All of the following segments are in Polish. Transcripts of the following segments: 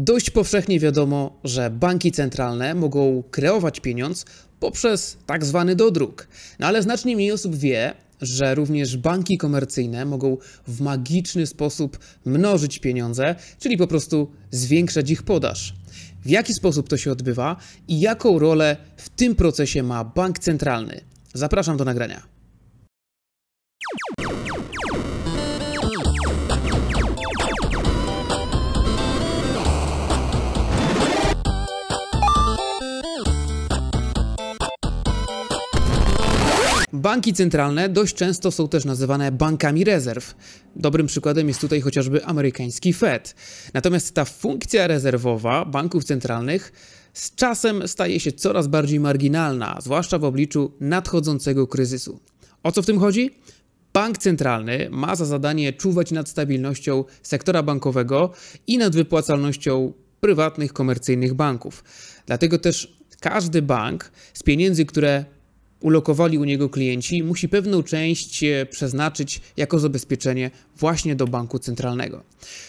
Dość powszechnie wiadomo, że banki centralne mogą kreować pieniądz poprzez tak zwany dodruk. No ale znacznie mniej osób wie, że również banki komercyjne mogą w magiczny sposób mnożyć pieniądze, czyli po prostu zwiększać ich podaż. W jaki sposób to się odbywa i jaką rolę w tym procesie ma bank centralny? Zapraszam do nagrania. Banki centralne dość często są też nazywane bankami rezerw. Dobrym przykładem jest tutaj chociażby amerykański Fed. Natomiast ta funkcja rezerwowa banków centralnych z czasem staje się coraz bardziej marginalna, zwłaszcza w obliczu nadchodzącego kryzysu. O co w tym chodzi? Bank centralny ma za zadanie czuwać nad stabilnością sektora bankowego i nad wypłacalnością prywatnych, komercyjnych banków. Dlatego też każdy bank z pieniędzy, które ulokowali u niego klienci, musi pewną część e, przeznaczyć jako zabezpieczenie właśnie do banku centralnego.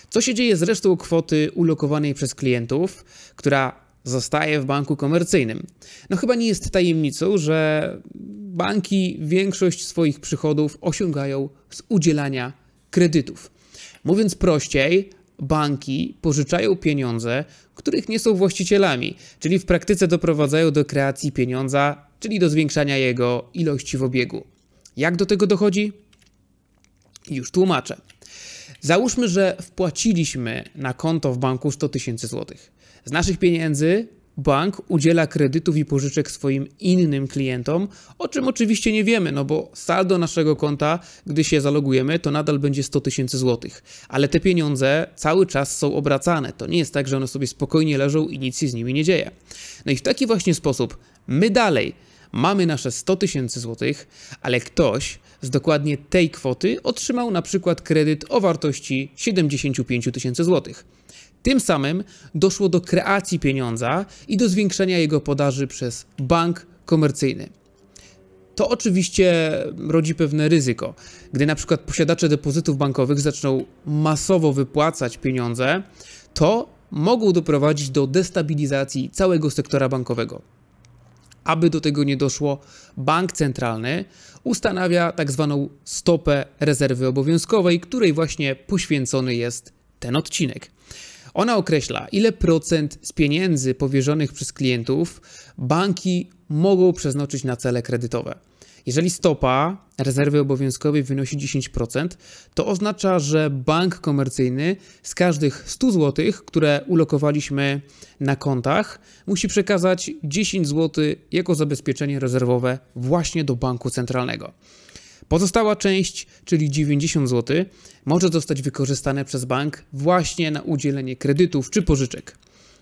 Co się dzieje z resztą kwoty ulokowanej przez klientów, która zostaje w banku komercyjnym. No chyba nie jest tajemnicą, że banki większość swoich przychodów osiągają z udzielania kredytów. Mówiąc prościej, banki pożyczają pieniądze, których nie są właścicielami, czyli w praktyce doprowadzają do kreacji pieniądza, czyli do zwiększania jego ilości w obiegu. Jak do tego dochodzi? Już tłumaczę. Załóżmy, że wpłaciliśmy na konto w banku 100 tysięcy złotych. Z naszych pieniędzy bank udziela kredytów i pożyczek swoim innym klientom, o czym oczywiście nie wiemy, no bo saldo naszego konta, gdy się zalogujemy, to nadal będzie 100 tysięcy złotych. Ale te pieniądze cały czas są obracane. To nie jest tak, że one sobie spokojnie leżą i nic się z nimi nie dzieje. No i w taki właśnie sposób my dalej mamy nasze 100 tysięcy złotych, ale ktoś z dokładnie tej kwoty otrzymał na przykład kredyt o wartości 75 tysięcy złotych. Tym samym doszło do kreacji pieniądza i do zwiększenia jego podaży przez bank komercyjny. To oczywiście rodzi pewne ryzyko. Gdy na przykład posiadacze depozytów bankowych zaczną masowo wypłacać pieniądze, to mogą doprowadzić do destabilizacji całego sektora bankowego. Aby do tego nie doszło, bank centralny ustanawia tak zwaną stopę rezerwy obowiązkowej, której właśnie poświęcony jest ten odcinek. Ona określa, ile procent z pieniędzy powierzonych przez klientów banki mogą przeznaczyć na cele kredytowe. Jeżeli stopa rezerwy obowiązkowej wynosi 10%, to oznacza, że bank komercyjny z każdych 100 zł, które ulokowaliśmy na kontach, musi przekazać 10 zł jako zabezpieczenie rezerwowe właśnie do banku centralnego. Pozostała część, czyli 90 zł, może zostać wykorzystane przez bank właśnie na udzielenie kredytów czy pożyczek.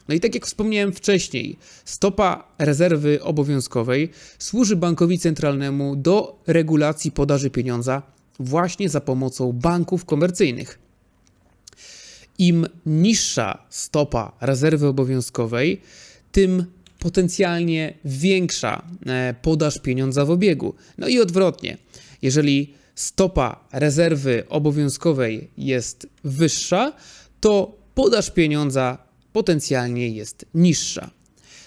No i tak jak wspomniałem wcześniej, stopa rezerwy obowiązkowej służy bankowi centralnemu do regulacji podaży pieniądza właśnie za pomocą banków komercyjnych. Im niższa stopa rezerwy obowiązkowej, tym potencjalnie większa e, podaż pieniądza w obiegu. No i odwrotnie. Jeżeli stopa rezerwy obowiązkowej jest wyższa, to podaż pieniądza potencjalnie jest niższa.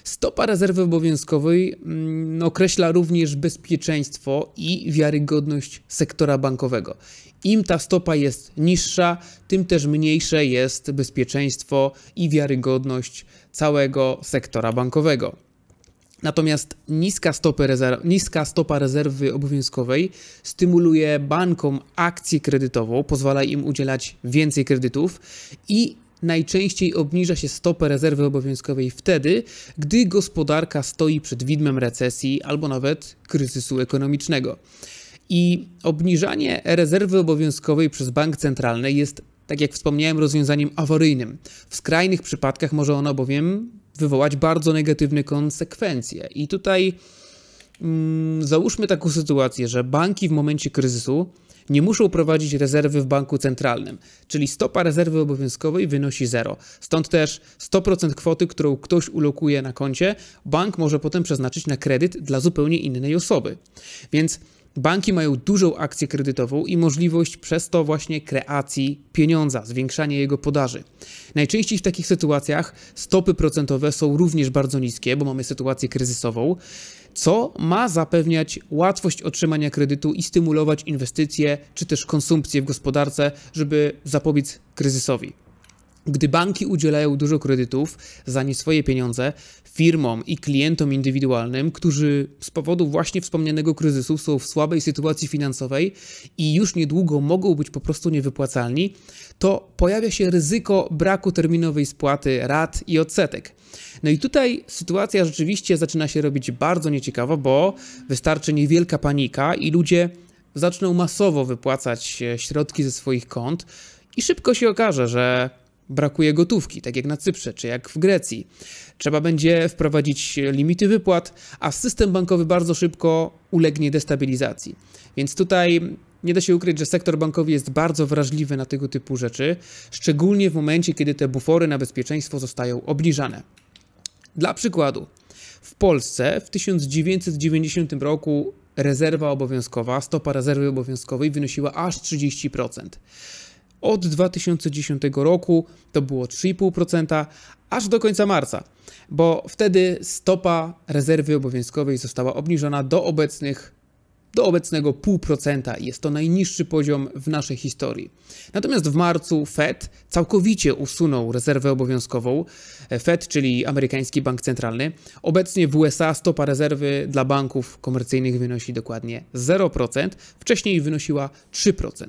Stopa rezerwy obowiązkowej mm, określa również bezpieczeństwo i wiarygodność sektora bankowego. Im ta stopa jest niższa, tym też mniejsze jest bezpieczeństwo i wiarygodność całego sektora bankowego. Natomiast niska, rezerw, niska, stopa rezerwy obowiązkowej stymuluje bankom akcję kredytową, pozwala im udzielać więcej kredytów i najczęściej obniża się stopę rezerwy obowiązkowej wtedy, gdy gospodarka stoi przed widmem recesji albo nawet kryzysu ekonomicznego. I obniżanie rezerwy obowiązkowej przez bank centralny jest tak jak wspomniałem, rozwiązaniem awaryjnym. W skrajnych przypadkach może ono bowiem wywołać bardzo negatywne konsekwencje. I tutaj mm, załóżmy taką sytuację, że banki w momencie kryzysu nie muszą prowadzić rezerwy w banku centralnym, czyli stopa rezerwy obowiązkowej wynosi 0. Stąd też 100% kwoty, którą ktoś ulokuje na koncie, bank może potem przeznaczyć na kredyt dla zupełnie innej osoby. Więc Banki mają dużą akcję kredytową i możliwość przez to właśnie kreacji pieniądza, zwiększania jego podaży. Najczęściej w takich sytuacjach stopy procentowe są również bardzo niskie, bo mamy sytuację kryzysową, co ma zapewniać łatwość otrzymania kredytu i stymulować inwestycje czy też konsumpcję w gospodarce, żeby zapobiec kryzysowi. Gdy banki udzielają dużo kredytów za nie swoje pieniądze firmom i klientom indywidualnym, którzy z powodu właśnie wspomnianego kryzysu są w słabej sytuacji finansowej i już niedługo mogą być po prostu niewypłacalni, to pojawia się ryzyko braku terminowej spłaty rat i odsetek. No i tutaj sytuacja rzeczywiście zaczyna się robić bardzo nieciekawa, bo wystarczy niewielka panika i ludzie zaczną masowo wypłacać e, środki ze swoich kont i szybko się okaże, że brakuje gotówki, tak jak na Cyprze czy jak w Grecji. Trzeba będzie wprowadzić limity wypłat, a system bankowy bardzo szybko ulegnie destabilizacji. Więc tutaj nie da się ukryć, że sektor bankowy jest bardzo wrażliwy na tego typu rzeczy, szczególnie w momencie, kiedy te bufory na bezpieczeństwo zostają obniżane. Dla przykładu, w Polsce w 1990 roku rezerwa obowiązkowa, stopa rezerwy obowiązkowej wynosiła aż 30% od 2010 roku to było 3,5%, aż do końca marca, bo wtedy stopa rezerwy obowiązkowej została obniżona do obecnych do obecnego 0,5%. Jest to najniższy poziom w naszej historii. Natomiast w marcu Fed całkowicie usunął rezerwę obowiązkową. Fed, czyli amerykański bank centralny. Obecnie w USA stopa rezerwy dla banków komercyjnych wynosi dokładnie 0%, wcześniej wynosiła 3%.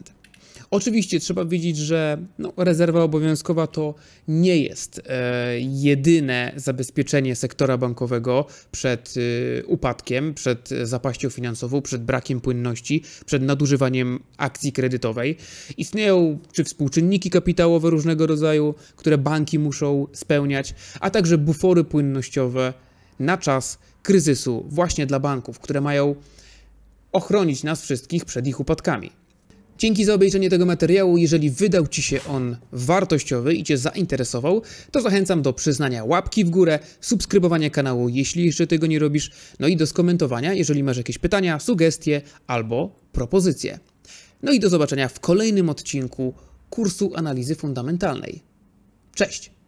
Oczywiście trzeba wiedzieć, że no, rezerwa obowiązkowa to nie jest e, jedyne zabezpieczenie sektora bankowego przed e, upadkiem, przed zapaścią finansową, przed brakiem płynności, przed nadużywaniem akcji kredytowej. Istnieją czy współczynniki kapitałowe różnego rodzaju, które banki muszą spełniać, a także bufory płynnościowe na czas kryzysu właśnie dla banków, które mają ochronić nas wszystkich przed ich upadkami. Dzięki za obejrzenie tego materiału. Jeżeli wydał Ci się on wartościowy i Cię zainteresował, to zachęcam do przyznania łapki w górę, subskrybowania kanału, jeśli jeszcze tego nie robisz, no i do skomentowania, jeżeli masz jakieś pytania, sugestie albo propozycje. No i do zobaczenia w kolejnym odcinku kursu analizy fundamentalnej. Cześć!